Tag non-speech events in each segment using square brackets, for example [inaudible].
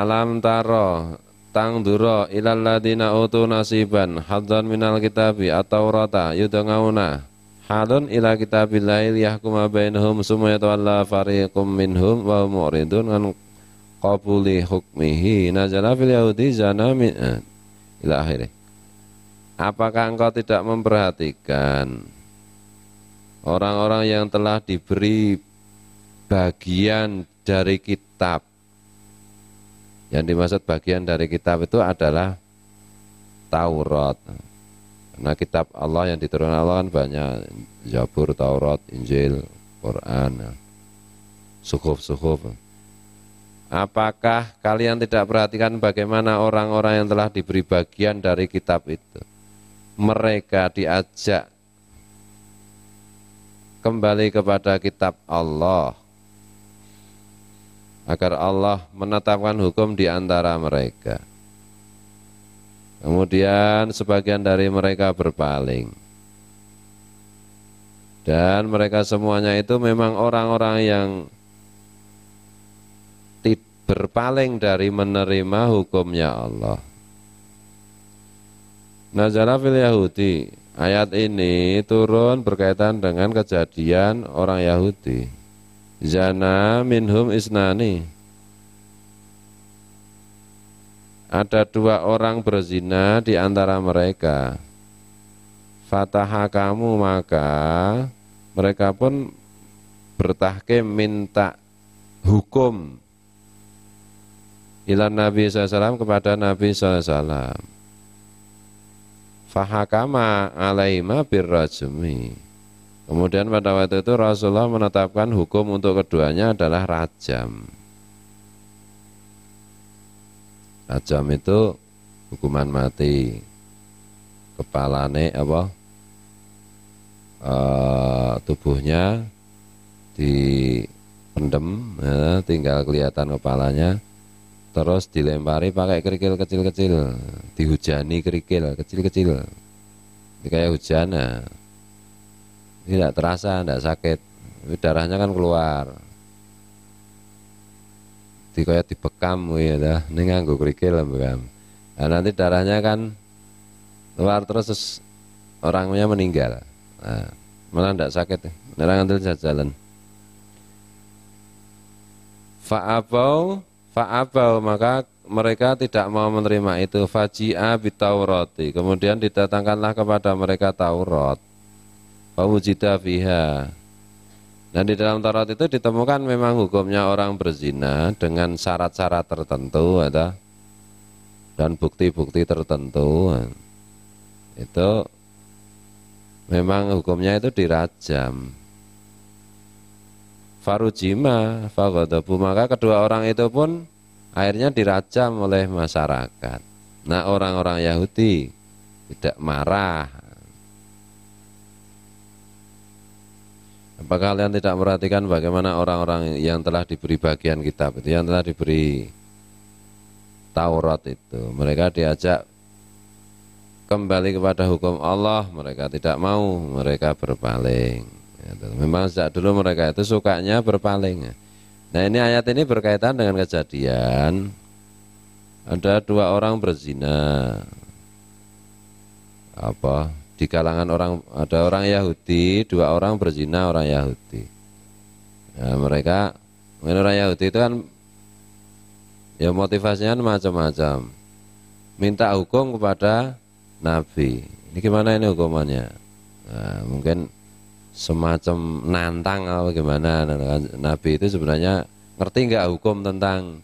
alam taro duro ilal ladina utu nasiban hadon minal kitabi atau rota yudhangauna halun ila kitabillahi liyahkuma bainhum sumaya tawalla fariqum minhum wa mu'ridun an qabuli hukmihi najala fil yahudi zana min eh, ila akhirnya apakah engkau tidak memperhatikan orang-orang yang telah diberi bagian dari kitab yang dimaksud bagian dari kitab itu adalah Taurat. Nah, kitab Allah yang diturunkan Allah kan banyak Jabur Taurat, Injil, Quran, suhuf-suhuf. Apakah kalian tidak perhatikan bagaimana orang-orang yang telah diberi bagian dari kitab itu? Mereka diajak kembali kepada kitab Allah agar Allah menetapkan hukum di antara mereka. Kemudian sebagian dari mereka berpaling. Dan mereka semuanya itu memang orang-orang yang berpaling dari menerima hukumnya Allah. Nazara fil Yahudi Ayat ini turun berkaitan dengan kejadian orang Yahudi Zana minhum isnani Ada dua orang berzina di antara mereka Fataha kamu maka mereka pun bertahkim minta hukum ila Nabi SAW kepada Nabi SAW fahakama alaima birrajumi. Kemudian pada waktu itu Rasulullah menetapkan hukum untuk keduanya adalah rajam. Rajam itu hukuman mati. Kepalane apa? E, tubuhnya dipendem, ya, tinggal kelihatan kepalanya. Terus dilempari pakai kerikil kecil-kecil, dihujani kerikil kecil-kecil. kayak hujan. Nah tidak terasa, tidak sakit. Darahnya kan keluar. tipe dibekam ya dah, ini nganggo kerikil bekam. Nah, nanti darahnya kan keluar terus orangnya meninggal. Nah, malah tidak sakit. Nerang nah, antil jalan. Fa'abau fa'abau maka mereka tidak mau menerima itu faji'a bitaurati kemudian didatangkanlah kepada mereka Taurat Fawujida fiha Dan di dalam Taurat itu ditemukan memang hukumnya orang berzina dengan syarat-syarat tertentu ada dan bukti-bukti tertentu itu memang hukumnya itu dirajam farujima Fagodobu maka kedua orang itu pun akhirnya dirajam oleh masyarakat nah orang-orang Yahudi tidak marah Apakah kalian tidak perhatikan bagaimana orang-orang yang telah diberi bagian kitab itu, yang telah diberi Taurat itu, mereka diajak kembali kepada hukum Allah, mereka tidak mau, mereka berpaling. Gitu. Memang sejak dulu mereka itu sukanya berpaling. Nah ini ayat ini berkaitan dengan kejadian ada dua orang berzina apa di kalangan orang ada orang Yahudi dua orang berzina orang Yahudi ya, mereka orang Yahudi itu kan ya motivasinya kan macam-macam minta hukum kepada Nabi ini gimana ini hukumannya nah, mungkin semacam nantang atau gimana kan Nabi itu sebenarnya ngerti nggak hukum tentang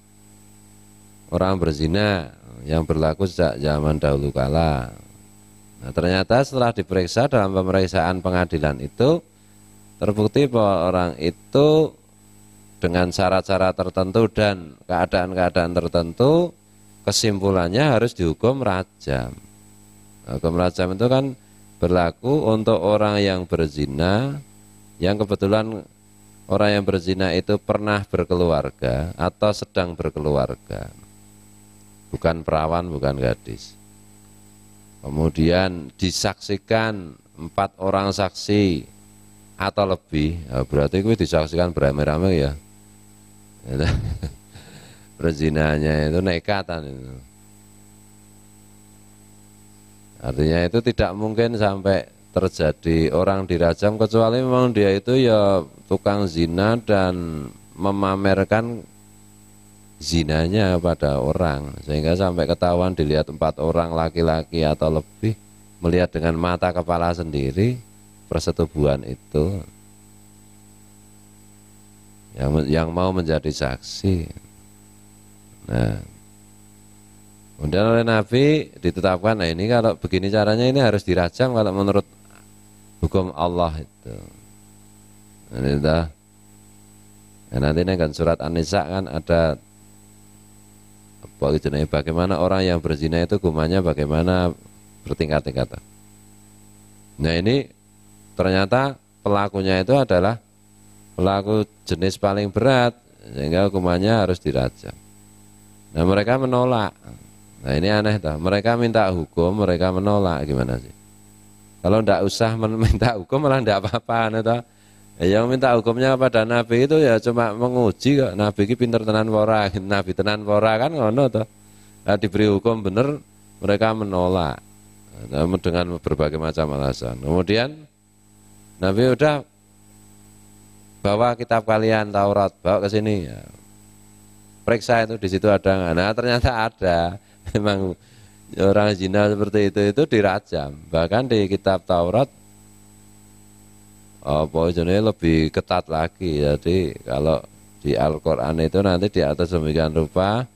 orang berzina yang berlaku sejak zaman dahulu kala Nah, ternyata setelah diperiksa dalam pemeriksaan pengadilan itu terbukti bahwa orang itu dengan syarat-syarat tertentu dan keadaan-keadaan tertentu kesimpulannya harus dihukum rajam. Hukum rajam itu kan berlaku untuk orang yang berzina yang kebetulan orang yang berzina itu pernah berkeluarga atau sedang berkeluarga. Bukan perawan, bukan gadis kemudian disaksikan empat orang saksi atau lebih ya berarti itu disaksikan beramai-ramai ya [laughs] perzinahannya itu nekatan itu artinya itu tidak mungkin sampai terjadi orang dirajam kecuali memang dia itu ya tukang zina dan memamerkan zinanya pada orang sehingga sampai ketahuan dilihat empat orang laki-laki atau lebih melihat dengan mata kepala sendiri persetubuhan itu yang yang mau menjadi saksi nah kemudian oleh Nabi ditetapkan nah ini kalau begini caranya ini harus dirajam kalau menurut hukum Allah itu nah, ini dah. Nah, nanti ini kan surat An-Nisa kan ada Pokoknya jenenge gitu. nah, bagaimana orang yang berzina itu hukumannya bagaimana bertingkat-tingkatan. Nah ini ternyata pelakunya itu adalah pelaku jenis paling berat sehingga hukumannya harus dirajam. Nah mereka menolak. Nah ini aneh dah. Mereka minta hukum, mereka menolak gimana sih? Kalau ndak usah [laughs] minta hukum malah ndak apa-apa, aneh nah, Eh, yang minta hukumnya pada Nabi itu ya cuma menguji kok Nabi ini pinter tenan pora, [laughs] Nabi tenan pora kan ngono toh. Nah, diberi hukum bener mereka menolak nah, dengan berbagai macam alasan. Kemudian Nabi udah bawa kitab kalian Taurat bawa ke sini. Ya. Periksa itu di situ ada nggak? Nah ternyata ada. [laughs] Memang orang zina seperti itu itu dirajam. Bahkan di kitab Taurat apa jenis lebih ketat lagi jadi kalau di Al-Quran itu nanti di atas demikian rupa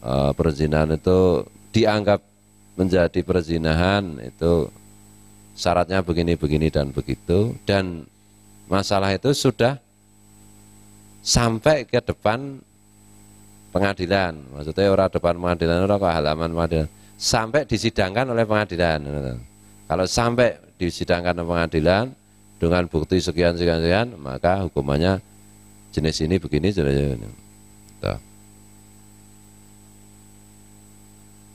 uh, perzinahan itu dianggap menjadi perzinahan itu syaratnya begini begini dan begitu dan masalah itu sudah sampai ke depan pengadilan maksudnya orang depan pengadilan orang ke halaman pengadilan sampai disidangkan oleh pengadilan kalau sampai disidangkan pengadilan dengan bukti sekian sekian sekian maka hukumannya jenis ini begini jenis ini.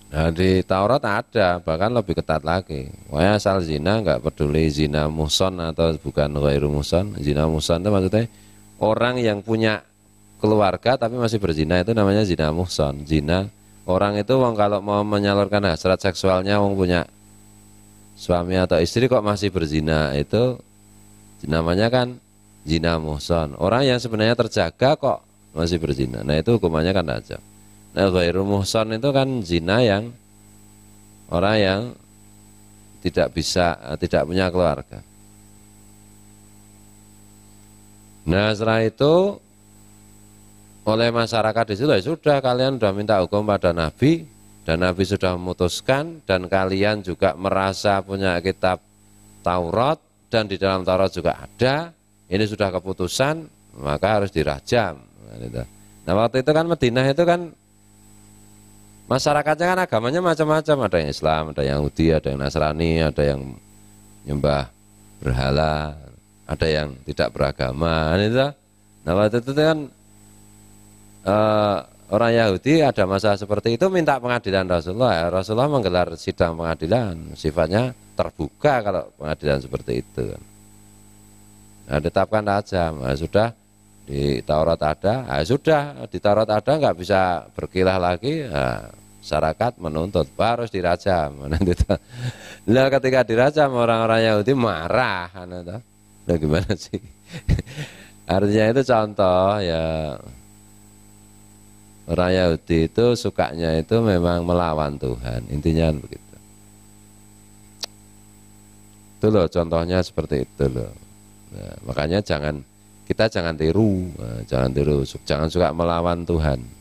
Nah di Taurat ada bahkan lebih ketat lagi. Wah asal zina nggak peduli zina muson atau bukan ghairu muson. Zina muson itu maksudnya orang yang punya keluarga tapi masih berzina itu namanya zina muson. Zina orang itu wong kalau mau menyalurkan hasrat seksualnya wong punya suami atau istri kok masih berzina itu namanya kan zina muhson. Orang yang sebenarnya terjaga kok masih berzina. Nah itu hukumannya kan aja. Nah ghairu muhson itu kan zina yang orang yang tidak bisa eh, tidak punya keluarga. Nah setelah itu oleh masyarakat di situ ya sudah kalian sudah minta hukum pada Nabi dan Nabi sudah memutuskan dan kalian juga merasa punya kitab Taurat dan di dalam Taurat juga ada. Ini sudah keputusan maka harus dirajam. Gitu. Nah waktu itu kan Medina itu kan masyarakatnya kan agamanya macam-macam. Ada yang Islam, ada yang Yahudi, ada yang Nasrani, ada yang nyembah berhala, ada yang tidak beragama. Nah, nah waktu itu kan eh, orang Yahudi ada masa seperti itu minta pengadilan Rasulullah. Ya, Rasulullah menggelar sidang pengadilan, sifatnya terbuka kalau pengadilan seperti itu. Nah, ditetapkan aja nah, sudah di Taurat ada, nah, sudah di Taurat ada nggak bisa berkilah lagi, nah, masyarakat menuntut harus dirajam. [laughs] Nanti nah, ketika dirajam orang-orang Yahudi marah, nah gimana sih? [laughs] Artinya itu contoh ya Orang Yahudi itu sukanya itu memang melawan Tuhan, intinya begitu. Itu loh contohnya seperti itu loh. Nah, makanya jangan kita jangan tiru, nah, jangan tiru, jangan suka melawan Tuhan.